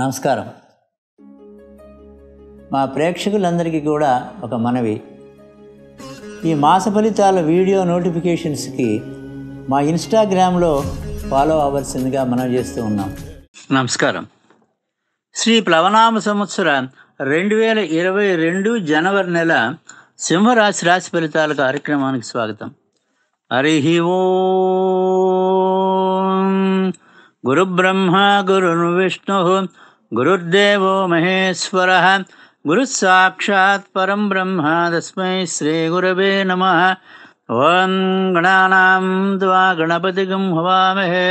నమస్కారం మా ప్రేక్షకులందరికీ కూడా ఒక మనవి ఈ మాస ఫలితాల వీడియో నోటిఫికేషన్స్కి మా ఇన్స్టాగ్రామ్లో ఫాలో అవ్వాల్సిందిగా మనం చేస్తూ ఉన్నాం నమస్కారం శ్రీ ప్లవనామ సంవత్సరం రెండు వేల ఇరవై రెండు జనవరి నెల సింహరాశి రాశి ఫలితాల కార్యక్రమానికి స్వాగతం హరి ఓ గురుబ్రహ్మ గురును విష్ణు गुरुर्देवो महेश्वरः गुरुस्साक्षात् ब्रह्म तस्म श्रीगुरव नम ओं गणा द्वा गणपति हवामहे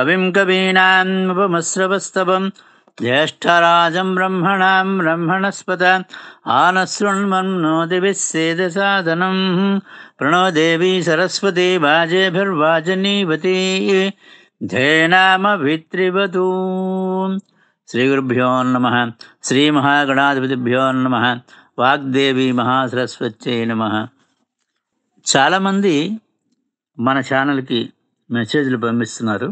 कविं कवीनामुपमस्रवस्तवं ज्येष्ठराजं ब्रह्मणां ब्रह्मणस्पद आनशृण्मन्नो दिभिः सेदसाधनं प्रणो देवी सरस्वती वाजेभिर्वाजनीवती धेनामभित्रिवतु గురుభ్యో నమ శ్రీ మహాగణాధిపతిభ్యో నమ వాగ్దేవి మహాసరస్వత్యై నమ చాలామంది మన ఛానల్కి మెసేజ్లు పంపిస్తున్నారు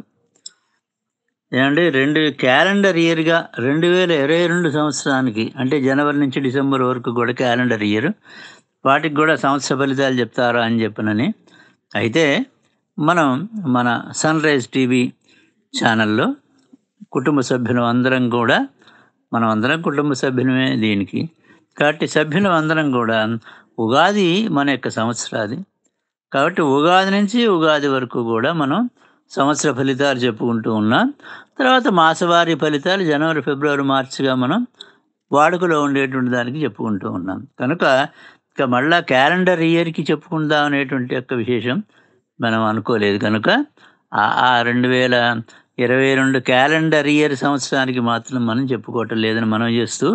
ఏమంటే రెండు క్యాలెండర్ ఇయర్గా రెండు వేల ఇరవై రెండు సంవత్సరానికి అంటే జనవరి నుంచి డిసెంబర్ వరకు కూడా క్యాలెండర్ ఇయర్ వాటికి కూడా సంవత్సర ఫలితాలు చెప్తారా అని చెప్పనని అయితే మనం మన సన్ రైజ్ టీవీ ఛానల్లో కుటుంబ సభ్యులు అందరం కూడా మనం అందరం కుటుంబ సభ్యులమే దీనికి కాబట్టి సభ్యులు అందరం కూడా ఉగాది మన యొక్క సంవత్సరాది కాబట్టి ఉగాది నుంచి ఉగాది వరకు కూడా మనం సంవత్సర ఫలితాలు చెప్పుకుంటూ ఉన్నాం తర్వాత మాసవారి ఫలితాలు జనవరి ఫిబ్రవరి మార్చిగా మనం వాడుకలో ఉండేటువంటి దానికి చెప్పుకుంటూ ఉన్నాం కనుక ఇక మళ్ళా క్యాలెండర్ ఇయర్కి చెప్పుకుందాం అనేటువంటి యొక్క విశేషం మనం అనుకోలేదు కనుక ఆ రెండు వేల ఇరవై రెండు క్యాలెండర్ ఇయర్ సంవత్సరానికి మాత్రం మనం చెప్పుకోవటం లేదని మనం చేస్తూ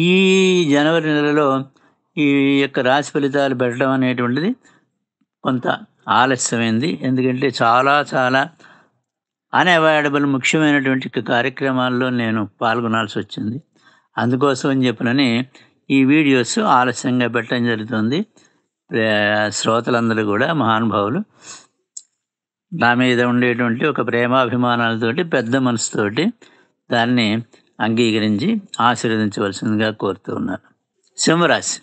ఈ జనవరి నెలలో ఈ యొక్క రాశి ఫలితాలు పెట్టడం అనేటువంటిది కొంత ఆలస్యమైంది ఎందుకంటే చాలా చాలా అన్అవాయిడబుల్ ముఖ్యమైనటువంటి కార్యక్రమాల్లో నేను పాల్గొనాల్సి వచ్చింది అందుకోసం అని చెప్పినని ఈ వీడియోస్ ఆలస్యంగా పెట్టడం జరుగుతుంది శ్రోతలందరూ కూడా మహానుభావులు నా మీద ఉండేటువంటి ఒక ప్రేమాభిమానాలతోటి పెద్ద మనసుతోటి దాన్ని అంగీకరించి ఆశీర్వదించవలసిందిగా కోరుతూ ఉన్నాను సింహరాశి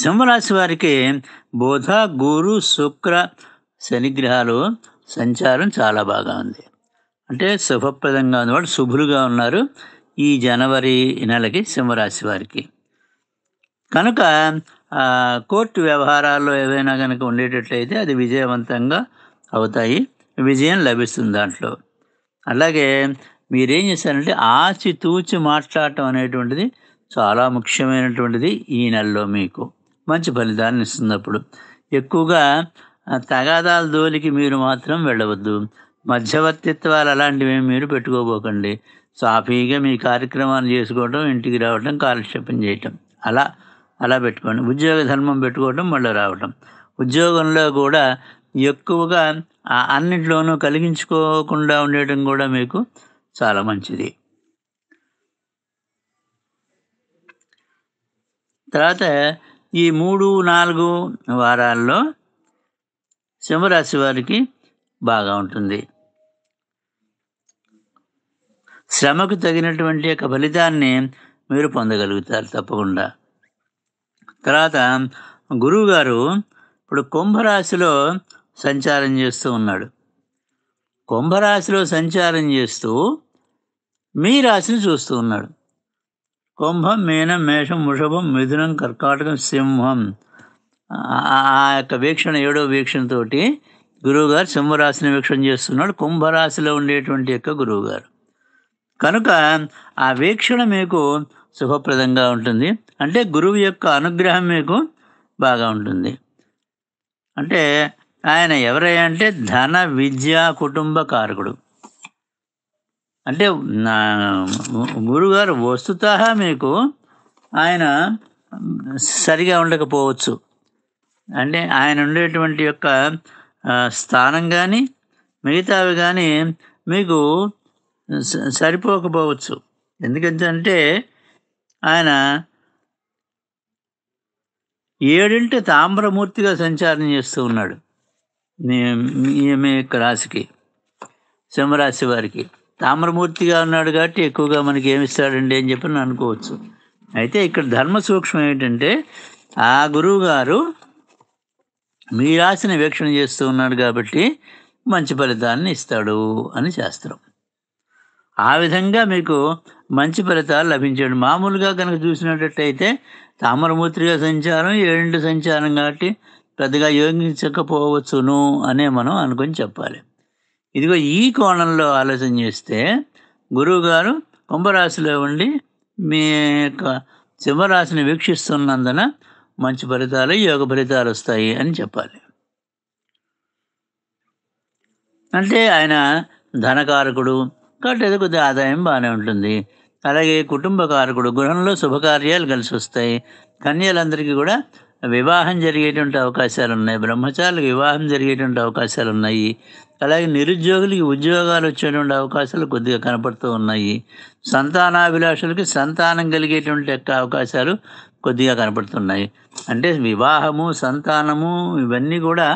సింహరాశి వారికి బోధ గురు శుక్ర శనిగ్రహాలు సంచారం చాలా బాగా ఉంది అంటే శుభప్రదంగా ఉంది వాళ్ళు శుభులుగా ఉన్నారు ఈ జనవరి నెలకి సింహరాశి వారికి కనుక కోర్టు వ్యవహారాల్లో ఏవైనా కనుక ఉండేటట్లయితే అది విజయవంతంగా అవుతాయి విజయం లభిస్తుంది దాంట్లో అలాగే మీరేం చేశారంటే ఆచితూచి మాట్లాడటం అనేటువంటిది చాలా ముఖ్యమైనటువంటిది ఈ నెలలో మీకు మంచి ఫలితాన్ని ఇస్తుంది అప్పుడు ఎక్కువగా తగాదాల దోలికి మీరు మాత్రం వెళ్ళవద్దు మధ్యవర్తిత్వాలు అలాంటివి మీరు పెట్టుకోబోకండి సాఫీగా మీ కార్యక్రమాలు చేసుకోవటం ఇంటికి రావటం కాలక్షేపం చేయటం అలా అలా పెట్టుకోండి ఉద్యోగ ధర్మం పెట్టుకోవటం మళ్ళీ రావటం ఉద్యోగంలో కూడా ఎక్కువగా ఆ అన్నింటిలోనూ కలిగించుకోకుండా ఉండటం కూడా మీకు చాలా మంచిది తర్వాత ఈ మూడు నాలుగు వారాల్లో సింహరాశి వారికి బాగా ఉంటుంది శ్రమకు తగినటువంటి యొక్క ఫలితాన్ని మీరు పొందగలుగుతారు తప్పకుండా తర్వాత గురువుగారు ఇప్పుడు కుంభరాశిలో సంచారం చేస్తూ ఉన్నాడు కుంభరాశిలో సంచారం చేస్తూ మీ రాశిని చూస్తూ ఉన్నాడు కుంభం మీనం మేషం వృషభం మిథునం కర్కాటకం సింహం ఆ యొక్క వీక్షణ ఏడో వీక్షణతోటి గురువుగారు సింహరాశిని వీక్షణ చేస్తున్నాడు కుంభరాశిలో ఉండేటువంటి యొక్క గురువుగారు కనుక ఆ వీక్షణ మీకు శుభప్రదంగా ఉంటుంది అంటే గురువు యొక్క అనుగ్రహం మీకు బాగా ఉంటుంది అంటే ఆయన ఎవరై అంటే ధన విద్యా కుటుంబ కారకుడు అంటే గురుగారు వస్తుత మీకు ఆయన సరిగా ఉండకపోవచ్చు అంటే ఆయన ఉండేటువంటి యొక్క స్థానం కానీ మిగతావి కానీ మీకు సరిపోకపోవచ్చు ఎందుకంటే ఆయన ఏడింటి తామ్రమూర్తిగా సంచారం చేస్తూ ఉన్నాడు ఈమె యొక్క రాశికి సింహరాశి వారికి తామ్రమూర్తిగా ఉన్నాడు కాబట్టి ఎక్కువగా మనకి ఏమిస్తాడండి అని చెప్పి అనుకోవచ్చు అయితే ఇక్కడ ధర్మ సూక్ష్మం ఏంటంటే ఆ గురువు గారు మీ రాశిని వీక్షణ చేస్తూ ఉన్నాడు కాబట్టి మంచి ఫలితాన్ని ఇస్తాడు అని శాస్త్రం ఆ విధంగా మీకు మంచి ఫలితాలు లభించాడు మామూలుగా కనుక చూసినట్టయితే తామరమూత్రిగా సంచారం ఏడు సంచారం కాబట్టి పెద్దగా యోగించకపోవచ్చును అనే మనం అనుకుని చెప్పాలి ఇదిగో ఈ కోణంలో ఆలోచన చేస్తే గురువుగారు కుంభరాశిలో ఉండి మీ యొక్క సింహరాశిని వీక్షిస్తున్నందున మంచి ఫలితాలు యోగ ఫలితాలు వస్తాయి అని చెప్పాలి అంటే ఆయన ధనకారకుడు కాబట్టి ఏదో కొద్దిగా ఆదాయం బాగానే ఉంటుంది అలాగే కుటుంబ కారకుడు గృహంలో శుభకార్యాలు కలిసి వస్తాయి కన్యలందరికీ కూడా వివాహం జరిగేటువంటి అవకాశాలు ఉన్నాయి బ్రహ్మచారులకు వివాహం జరిగేటువంటి అవకాశాలు ఉన్నాయి అలాగే నిరుద్యోగులకి ఉద్యోగాలు వచ్చేటువంటి అవకాశాలు కొద్దిగా కనపడుతూ ఉన్నాయి సంతానాభిలాషులకి సంతానం కలిగేటువంటి యొక్క అవకాశాలు కొద్దిగా కనపడుతున్నాయి అంటే వివాహము సంతానము ఇవన్నీ కూడా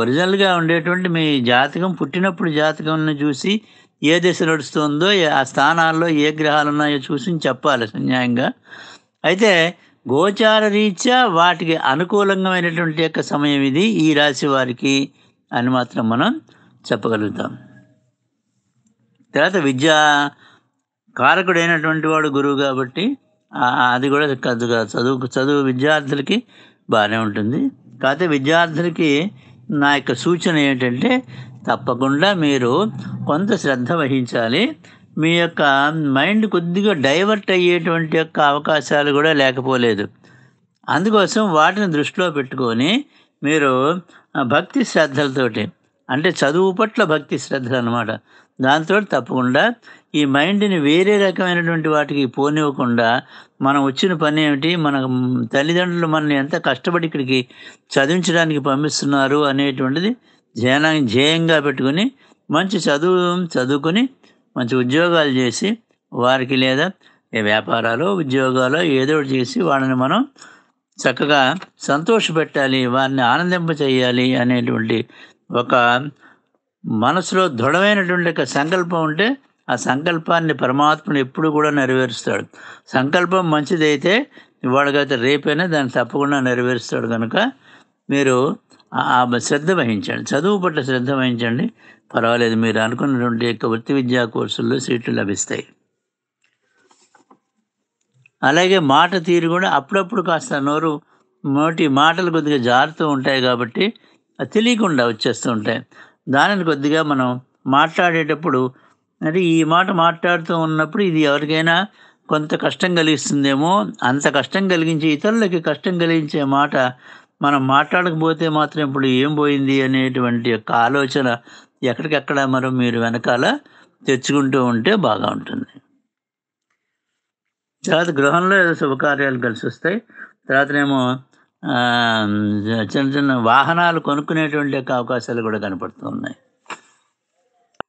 ఒరిజినల్గా ఉండేటువంటి మీ జాతకం పుట్టినప్పుడు జాతకంను చూసి ఏ దశ నడుస్తుందో ఆ స్థానాల్లో ఏ గ్రహాలు ఉన్నాయో చూసి చెప్పాలి సన్యాయంగా అయితే గోచార రీత్యా వాటికి అనుకూలంగామైనటువంటి యొక్క సమయం ఇది ఈ రాశి వారికి అని మాత్రం మనం చెప్పగలుగుతాం తర్వాత విద్యా కారకుడైనటువంటి వాడు గురువు కాబట్టి అది కూడా చదువు చదువు విద్యార్థులకి బాగానే ఉంటుంది కాకపోతే విద్యార్థులకి నా యొక్క సూచన ఏంటంటే తప్పకుండా మీరు కొంత శ్రద్ధ వహించాలి మీ యొక్క మైండ్ కొద్దిగా డైవర్ట్ అయ్యేటువంటి యొక్క అవకాశాలు కూడా లేకపోలేదు అందుకోసం వాటిని దృష్టిలో పెట్టుకొని మీరు భక్తి శ్రద్ధలతోటి అంటే చదువు పట్ల భక్తి శ్రద్ధలు అనమాట దాంతో తప్పకుండా ఈ మైండ్ని వేరే రకమైనటువంటి వాటికి పోనివ్వకుండా మనం వచ్చిన పని ఏమిటి మన తల్లిదండ్రులు మనల్ని ఎంత కష్టపడి ఇక్కడికి చదివించడానికి పంపిస్తున్నారు అనేటువంటిది ధ్యానా ధ్యేయంగా పెట్టుకుని మంచి చదువు చదువుకొని మంచి ఉద్యోగాలు చేసి వారికి లేదా వ్యాపారాలు ఉద్యోగాలు ఏదో చేసి వాళ్ళని మనం చక్కగా సంతోషపెట్టాలి వారిని ఆనందింప చేయాలి అనేటువంటి ఒక మనసులో దృఢమైనటువంటి ఒక సంకల్పం ఉంటే ఆ సంకల్పాన్ని పరమాత్ముడు ఎప్పుడు కూడా నెరవేరుస్తాడు సంకల్పం మంచిదైతే ఇవాళకైతే రేపైనా దాన్ని తప్పకుండా నెరవేరుస్తాడు కనుక మీరు శ్రద్ధ వహించండి చదువు పట్ల శ్రద్ధ వహించండి పర్వాలేదు మీరు అనుకున్నటువంటి యొక్క వృత్తి విద్యా కోర్సుల్లో సీట్లు లభిస్తాయి అలాగే మాట తీరు కూడా అప్పుడప్పుడు కాస్త నోరు నోటి మాటలు కొద్దిగా జారుతూ ఉంటాయి కాబట్టి తెలియకుండా వచ్చేస్తూ ఉంటాయి దానిని కొద్దిగా మనం మాట్లాడేటప్పుడు అంటే ఈ మాట మాట్లాడుతూ ఉన్నప్పుడు ఇది ఎవరికైనా కొంత కష్టం కలిగిస్తుందేమో అంత కష్టం కలిగించి ఇతరులకి కష్టం కలిగించే మాట మనం మాట్లాడకపోతే మాత్రం ఇప్పుడు ఏం పోయింది అనేటువంటి యొక్క ఆలోచన ఎక్కడికెక్కడ మరో మీరు వెనకాల తెచ్చుకుంటూ ఉంటే బాగా ఉంటుంది తర్వాత గృహంలో ఏదో శుభకార్యాలు కలిసి వస్తాయి తర్వాతనేమో చిన్న చిన్న వాహనాలు కొనుక్కునేటువంటి యొక్క అవకాశాలు కూడా కనపడుతున్నాయి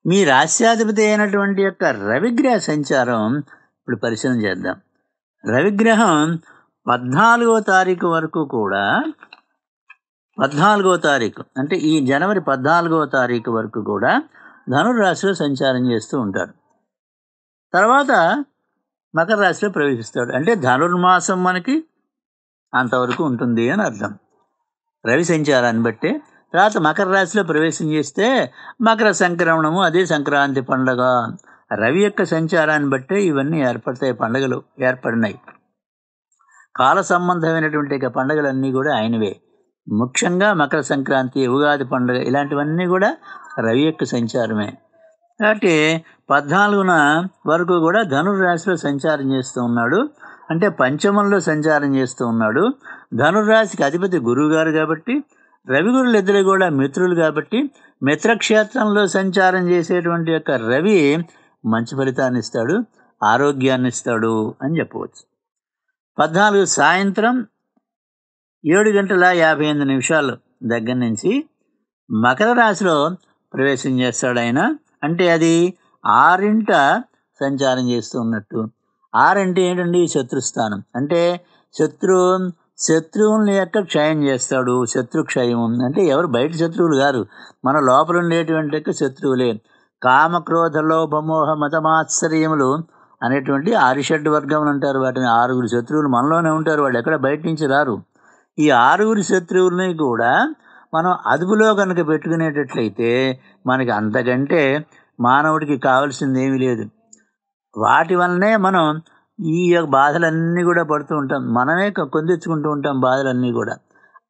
మీ రాశ్యాధిపతి అయినటువంటి యొక్క రవిగ్రహ సంచారం ఇప్పుడు పరిశీలన చేద్దాం రవిగ్రహం పద్నాలుగో తారీఖు వరకు కూడా పద్నాలుగో తారీఖు అంటే ఈ జనవరి పద్నాలుగో తారీఖు వరకు కూడా ధనుర్రాశిలో సంచారం చేస్తూ ఉంటారు తర్వాత మకర రాశిలో ప్రవేశిస్తాడు అంటే ధనుర్మాసం మనకి అంతవరకు ఉంటుంది అని అర్థం రవి సంచారాన్ని బట్టే తర్వాత మకర రాశిలో ప్రవేశం చేస్తే మకర సంక్రమణము అదే సంక్రాంతి పండగ రవి యొక్క సంచారాన్ని బట్టే ఇవన్నీ ఏర్పడతాయి పండుగలు ఏర్పడినాయి కాల సంబంధమైనటువంటి పండుగలన్నీ కూడా ఆయనవే ముఖ్యంగా మకర సంక్రాంతి ఉగాది పండుగ ఇలాంటివన్నీ కూడా రవి యొక్క సంచారమే కాబట్టి పద్నాలుగున వరకు కూడా ధనుర్రాశిలో సంచారం చేస్తూ ఉన్నాడు అంటే పంచమంలో సంచారం చేస్తూ ఉన్నాడు ధనుర్రాశికి అధిపతి గురువు గారు కాబట్టి రవిగురులు ఇద్దరు కూడా మిత్రులు కాబట్టి మిత్రక్షేత్రంలో సంచారం చేసేటువంటి యొక్క రవి మంచి ఫలితాన్ని ఇస్తాడు ఆరోగ్యాన్ని ఇస్తాడు అని చెప్పవచ్చు పద్నాలుగు సాయంత్రం ఏడు గంటల యాభై ఎనిమిది నిమిషాలు దగ్గర నుంచి మకర రాశిలో ప్రవేశం చేస్తాడు ఆయన అంటే అది ఆరింట సంచారం చేస్తూ ఉన్నట్టు ఆరంటే ఏంటండి శత్రుస్థానం అంటే శత్రు శత్రువుని యొక్క క్షయం చేస్తాడు శత్రు క్షయం అంటే ఎవరు బయట శత్రువులు కాదు మన లోపల ఉండేటువంటి యొక్క శత్రువులే కామక్రోధ లోభమోహ మతమాశ్చర్యములు అనేటువంటి ఆరిషడ్ వర్గములు అంటారు వాటిని ఆరుగురు శత్రువులు మనలోనే ఉంటారు వాళ్ళు ఎక్కడ బయట నుంచి రారు ఈ ఆరుగురి శత్రువుల్ని కూడా మనం అదుపులో కనుక పెట్టుకునేటట్లయితే మనకి అంతకంటే మానవుడికి కావాల్సింది ఏమీ లేదు వాటి వల్లనే మనం ఈ బాధలన్నీ కూడా పడుతూ ఉంటాం మనమే కొందెచ్చుకుంటూ ఉంటాం బాధలన్నీ కూడా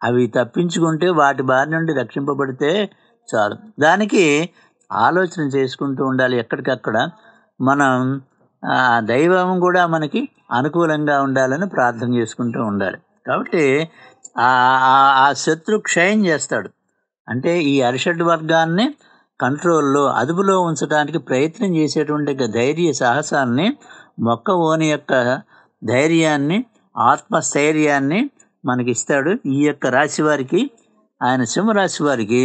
అవి తప్పించుకుంటే వాటి బారి నుండి రక్షింపబడితే చాలు దానికి ఆలోచన చేసుకుంటూ ఉండాలి ఎక్కడికక్కడ మనం దైవం కూడా మనకి అనుకూలంగా ఉండాలని ప్రార్థన చేసుకుంటూ ఉండాలి కాబట్టి ఆ శత్రు క్షయం చేస్తాడు అంటే ఈ అరిషడ్ వర్గాన్ని కంట్రోల్లో అదుపులో ఉంచడానికి ప్రయత్నం చేసేటువంటి ధైర్య సాహసాన్ని మొక్క ఓని యొక్క ధైర్యాన్ని ఆత్మస్థైర్యాన్ని మనకి ఇస్తాడు ఈ యొక్క రాశి వారికి ఆయన సింహరాశి వారికి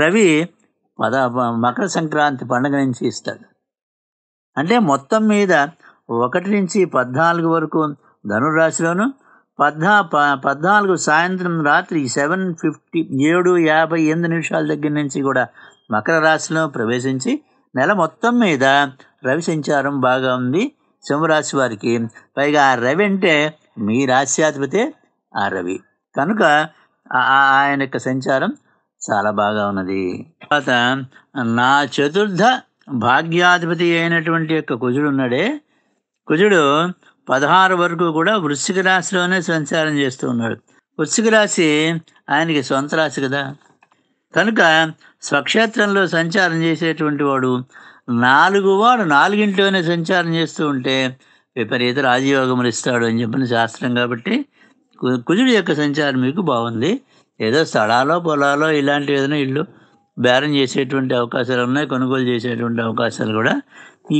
రవి పద మకర సంక్రాంతి పండుగ నుంచి ఇస్తాడు అంటే మొత్తం మీద ఒకటి నుంచి పద్నాలుగు వరకు ధనురాశిలోను పద్నా పద్నాలుగు సాయంత్రం రాత్రి సెవెన్ ఫిఫ్టీ ఏడు యాభై ఎనిమిది నిమిషాల దగ్గర నుంచి కూడా మకర రాశిలో ప్రవేశించి నెల మొత్తం మీద రవి సంచారం బాగా ఉంది సింహరాశి వారికి పైగా ఆ రవి అంటే మీ రాశ్యాధిపతే ఆ రవి కనుక ఆయన యొక్క సంచారం చాలా బాగా ఉన్నది తర్వాత నా చతుర్థ భాగ్యాధిపతి అయినటువంటి యొక్క కుజుడు ఉన్నాడే కుజుడు పదహారు వరకు కూడా వృశ్చిక రాశిలోనే సంచారం చేస్తూ ఉన్నాడు వృశ్చిక రాశి ఆయనకి సొంత రాశి కదా కనుక స్వక్షేత్రంలో సంచారం చేసేటువంటి వాడు నాలుగు వాడు నాలుగింట్లోనే సంచారం చేస్తూ ఉంటే విపరీత రాజయోగములు ఇస్తాడు అని చెప్పిన శాస్త్రం కాబట్టి కుజుడి యొక్క సంచారం మీకు బాగుంది ఏదో స్థలాలో పొలాలో ఇలాంటి ఏదైనా ఇల్లు బేరం చేసేటువంటి అవకాశాలు ఉన్నాయి కొనుగోలు చేసేటువంటి అవకాశాలు కూడా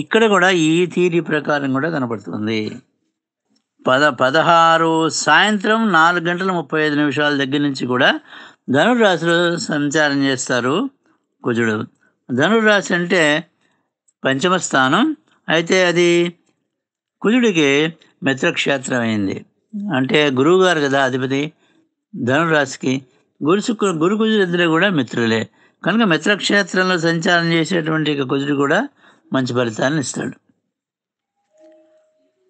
ఇక్కడ కూడా ఈ థీరీ ప్రకారం కూడా కనపడుతుంది పద పదహారు సాయంత్రం నాలుగు గంటల ముప్పై ఐదు నిమిషాల దగ్గర నుంచి కూడా ధనురాశిలో సంచారం చేస్తారు కుజుడు ధనురాశి అంటే పంచమ స్థానం అయితే అది కుజుడికి మిత్రక్షేత్రం అయింది అంటే గురువుగారు కదా అధిపతి ధనురాశికి గురు శుక్రు గురు కుజుడిద్దరు కూడా మిత్రులే కనుక మిత్రక్షేత్రంలో సంచారం చేసేటువంటి కుజుడు కూడా మంచి ఫలితాన్ని ఇస్తాడు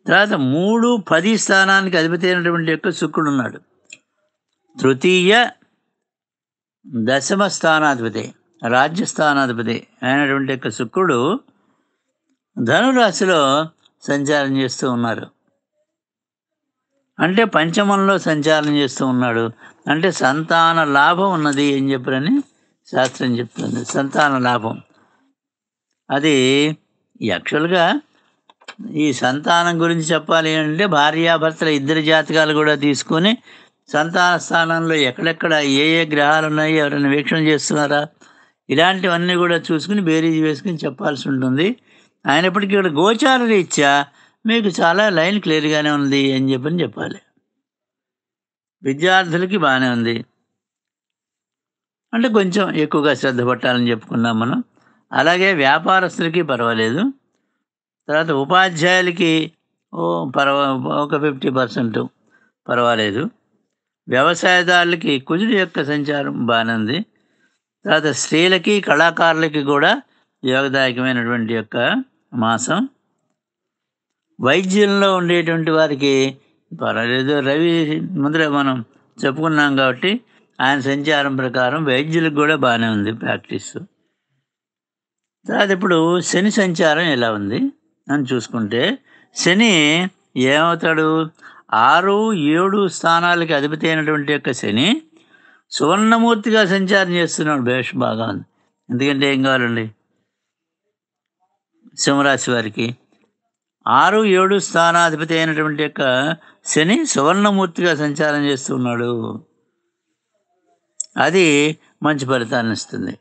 తర్వాత మూడు పది స్థానానికి అధిపతి అయినటువంటి యొక్క శుక్రుడు ఉన్నాడు తృతీయ దశమ స్థానాధిపతి రాజ్యస్థానాధిపతి అయినటువంటి యొక్క శుక్రుడు ధనురాశిలో సంచారం చేస్తూ ఉన్నారు అంటే పంచమంలో సంచారం చేస్తూ ఉన్నాడు అంటే సంతాన లాభం ఉన్నది ఏం చెప్పారని శాస్త్రం చెప్తుంది సంతాన లాభం అది యాక్చువల్గా ఈ సంతానం గురించి చెప్పాలి అంటే భార్యాభర్తల ఇద్దరి జాతకాలు కూడా తీసుకొని సంతాన స్థానంలో ఎక్కడెక్కడ ఏ ఏ గ్రహాలు ఉన్నాయి ఎవరైనా వీక్షణ చేస్తున్నారా ఇలాంటివన్నీ కూడా చూసుకుని బేరీజ్ వేసుకుని చెప్పాల్సి ఉంటుంది అయినప్పటికీ ఇక్కడ గోచార రీత్యా మీకు చాలా లైన్ క్లియర్గానే ఉంది అని చెప్పని చెప్పాలి విద్యార్థులకి బాగానే ఉంది అంటే కొంచెం ఎక్కువగా శ్రద్ధ పట్టాలని చెప్పుకున్నాం మనం అలాగే వ్యాపారస్తులకి పర్వాలేదు తర్వాత ఉపాధ్యాయులకి ఓ పర్వ ఒక ఫిఫ్టీ పర్సెంట్ పర్వాలేదు వ్యవసాయదారులకి కుజుడు యొక్క సంచారం బాగానే ఉంది తర్వాత స్త్రీలకి కళాకారులకి కూడా యోగదాయకమైనటువంటి యొక్క మాసం వైద్యంలో ఉండేటువంటి వారికి పర్వాలేదు రవి ముందర మనం చెప్పుకున్నాం కాబట్టి ఆయన సంచారం ప్రకారం వైద్యులకు కూడా బాగానే ఉంది ప్రాక్టీస్ తర్వాత ఇప్పుడు శని సంచారం ఇలా ఉంది అని చూసుకుంటే శని ఏమవుతాడు ఆరు ఏడు స్థానాలకి అధిపతి అయినటువంటి యొక్క శని సువర్ణమూర్తిగా సంచారం చేస్తున్నాడు భేష్ బాగా ఎందుకంటే ఏం కావాలండి సింహరాశి వారికి ఆరు ఏడు స్థానాధిపతి అయినటువంటి యొక్క శని సువర్ణమూర్తిగా సంచారం చేస్తున్నాడు అది మంచి ఫలితాన్ని ఇస్తుంది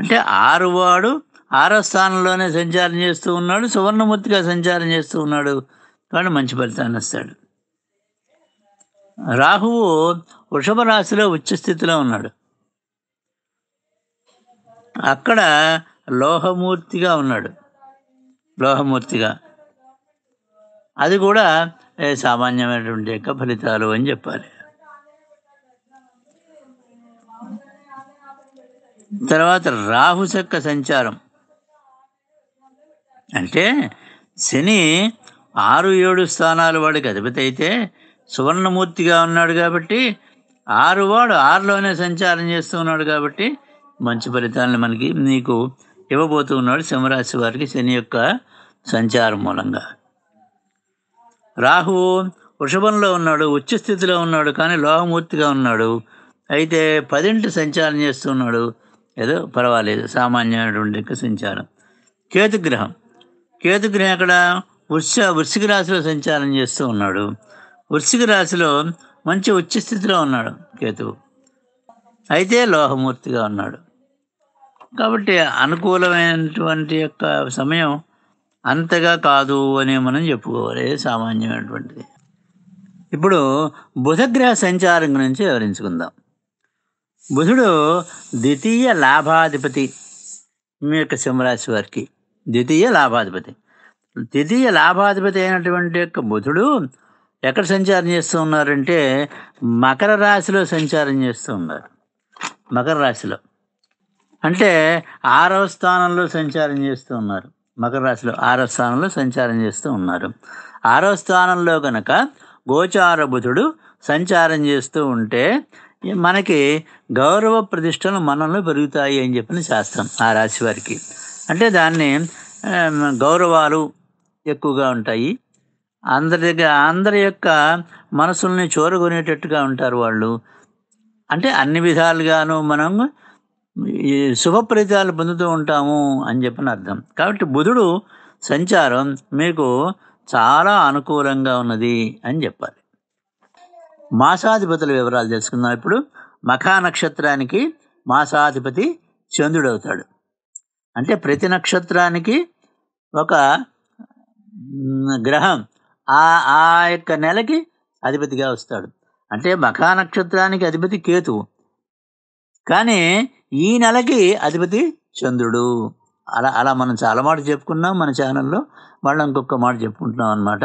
అంటే ఆరువాడు ఆరో స్థానంలోనే సంచారం చేస్తూ ఉన్నాడు సువర్ణమూర్తిగా సంచారం చేస్తూ ఉన్నాడు వాడు మంచి ఫలితాన్ని ఇస్తాడు రాహువు వృషభ రాశిలో ఉచ్చస్థితిలో ఉన్నాడు అక్కడ లోహమూర్తిగా ఉన్నాడు లోహమూర్తిగా అది కూడా సామాన్యమైనటువంటి యొక్క ఫలితాలు అని చెప్పాలి తర్వాత రాహు చక్క సంచారం అంటే శని ఆరు ఏడు స్థానాలు వాడికి అధిపతి అయితే సువర్ణమూర్తిగా ఉన్నాడు కాబట్టి ఆరు వాడు ఆరులోనే సంచారం చేస్తూ ఉన్నాడు కాబట్టి మంచి ఫలితాలను మనకి నీకు ఇవ్వబోతూ ఉన్నాడు సింహరాశి వారికి శని యొక్క సంచారం మూలంగా రాహువు వృషభంలో ఉన్నాడు ఉచ్చ స్థితిలో ఉన్నాడు కానీ లోహమూర్తిగా ఉన్నాడు అయితే పదింటి సంచారం చేస్తున్నాడు ఏదో పర్వాలేదు సామాన్యమైనటువంటి సంచారం కేతుగ్రహం కేతుగ్రహం అక్కడ వృష వృశ్చిక రాశిలో సంచారం చేస్తూ ఉన్నాడు వృశ్చిక రాశిలో మంచి ఉచ్చ స్థితిలో ఉన్నాడు కేతువు అయితే లోహమూర్తిగా ఉన్నాడు కాబట్టి అనుకూలమైనటువంటి యొక్క సమయం అంతగా కాదు అని మనం చెప్పుకోవాలి సామాన్యమైనటువంటిది ఇప్పుడు బుధగ్రహ సంచారం గురించి వివరించుకుందాం బుధుడు ద్వితీయ లాభాధిపతి మీ యొక్క సింహరాశి వారికి ద్వితీయ లాభాధిపతి ద్వితీయ లాభాధిపతి అయినటువంటి యొక్క బుధుడు ఎక్కడ సంచారం చేస్తూ ఉన్నారంటే మకర రాశిలో సంచారం చేస్తూ ఉన్నారు మకర రాశిలో అంటే ఆరవ స్థానంలో సంచారం చేస్తూ ఉన్నారు మకర రాశిలో ఆరవ స్థానంలో సంచారం చేస్తూ ఉన్నారు ఆరవ స్థానంలో కనుక గోచార బుధుడు సంచారం చేస్తూ ఉంటే మనకి గౌరవ ప్రతిష్టలు మనలో పెరుగుతాయి అని చెప్పిన శాస్త్రం ఆ రాశి వారికి అంటే దాన్ని గౌరవాలు ఎక్కువగా ఉంటాయి అందరి దగ్గర అందరి యొక్క మనసుల్ని చూరగొనేటట్టుగా ఉంటారు వాళ్ళు అంటే అన్ని విధాలుగాను మనం ఈ శుభ ఫలితాలు పొందుతూ ఉంటాము అని చెప్పిన అర్థం కాబట్టి బుధుడు సంచారం మీకు చాలా అనుకూలంగా ఉన్నది అని చెప్పాలి మాసాధిపతుల వివరాలు తెలుసుకుందాం ఇప్పుడు మఖా నక్షత్రానికి మాసాధిపతి చంద్రుడవుతాడు అంటే ప్రతి నక్షత్రానికి ఒక గ్రహం ఆ ఆ యొక్క నెలకి అధిపతిగా వస్తాడు అంటే మఖా నక్షత్రానికి అధిపతి కేతువు కానీ ఈ నెలకి అధిపతి చంద్రుడు అలా అలా మనం చాలా మాట చెప్పుకున్నాం మన ఛానల్లో మళ్ళీ ఇంకొక మాట చెప్పుకుంటున్నాం అనమాట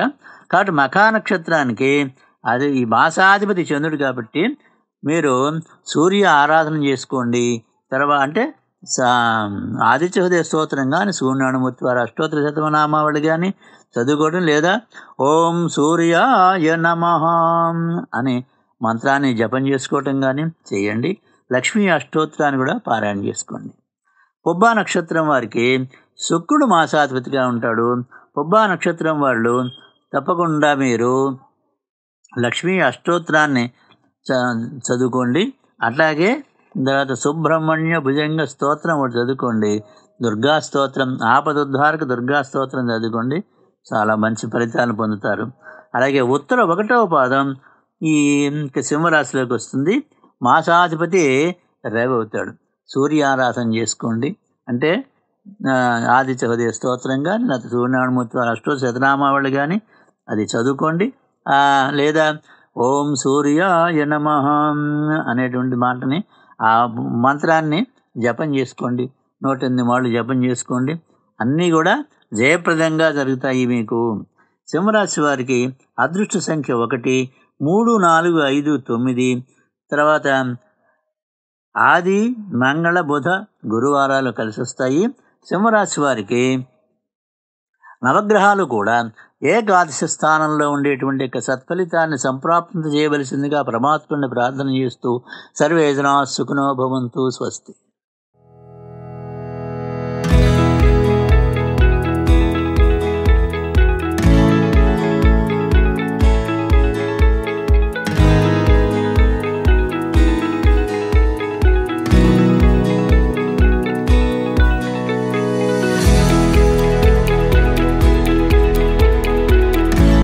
కాబట్టి మఖా నక్షత్రానికి అది ఈ మాసాధిపతి చంద్రుడు కాబట్టి మీరు సూర్య ఆరాధన చేసుకోండి తర్వాత అంటే ఆదిత్యోదయ స్తోత్రం కానీ సూర్యనామూర్తి వారి అష్టోత్తర శతమనామావళి కానీ చదువుకోవడం లేదా ఓం సూర్యాయ నమ అని మంత్రాన్ని జపం చేసుకోవటం కానీ చేయండి లక్ష్మీ అష్టోత్తరాన్ని కూడా పారాయణ చేసుకోండి పుబ్బా నక్షత్రం వారికి శుక్రుడు మాసాధిపతిగా ఉంటాడు పుబ్బా నక్షత్రం వాళ్ళు తప్పకుండా మీరు లక్ష్మీ అష్టోత్తరాన్ని చదువుకోండి అట్లాగే తర్వాత సుబ్రహ్మణ్య భుజంగ స్తోత్రం ఒకటి చదువుకోండి దుర్గా స్తోత్రం ఆపదుద్ధారక దుర్గా స్తోత్రం చదువుకోండి చాలా మంచి ఫలితాలు పొందుతారు అలాగే ఉత్తర ఒకటవ పాదం ఈ సింహరాశిలోకి వస్తుంది మాసాధిపతి రవి అవుతాడు సూర్యారాధన చేసుకోండి అంటే ఆది చౌదయ స్తోత్రం కానీ లేకపోతే సూర్యనారాయణమూర్తి వారి అష్టో శతనామావళి కానీ అది చదువుకోండి లేదా ఓం సూర్య నమ అనేటువంటి మాటని ఆ మంత్రాన్ని జపం చేసుకోండి నూట ఎనిమిది మాటలు జపం చేసుకోండి అన్నీ కూడా జయప్రదంగా జరుగుతాయి మీకు సింహరాశి వారికి అదృష్ట సంఖ్య ఒకటి మూడు నాలుగు ఐదు తొమ్మిది తర్వాత ఆది మంగళ బుధ గురువారాలు కలిసి వస్తాయి సింహరాశి వారికి నవగ్రహాలు కూడా ఏకాదశ స్థానంలో ఉండేటువంటి యొక్క సత్ఫలితాన్ని సంప్రాప్తం చేయవలసిందిగా పరమాత్మని ప్రార్థన చేస్తూ సర్వేజనా సుఖనో భవంతు స్వస్తి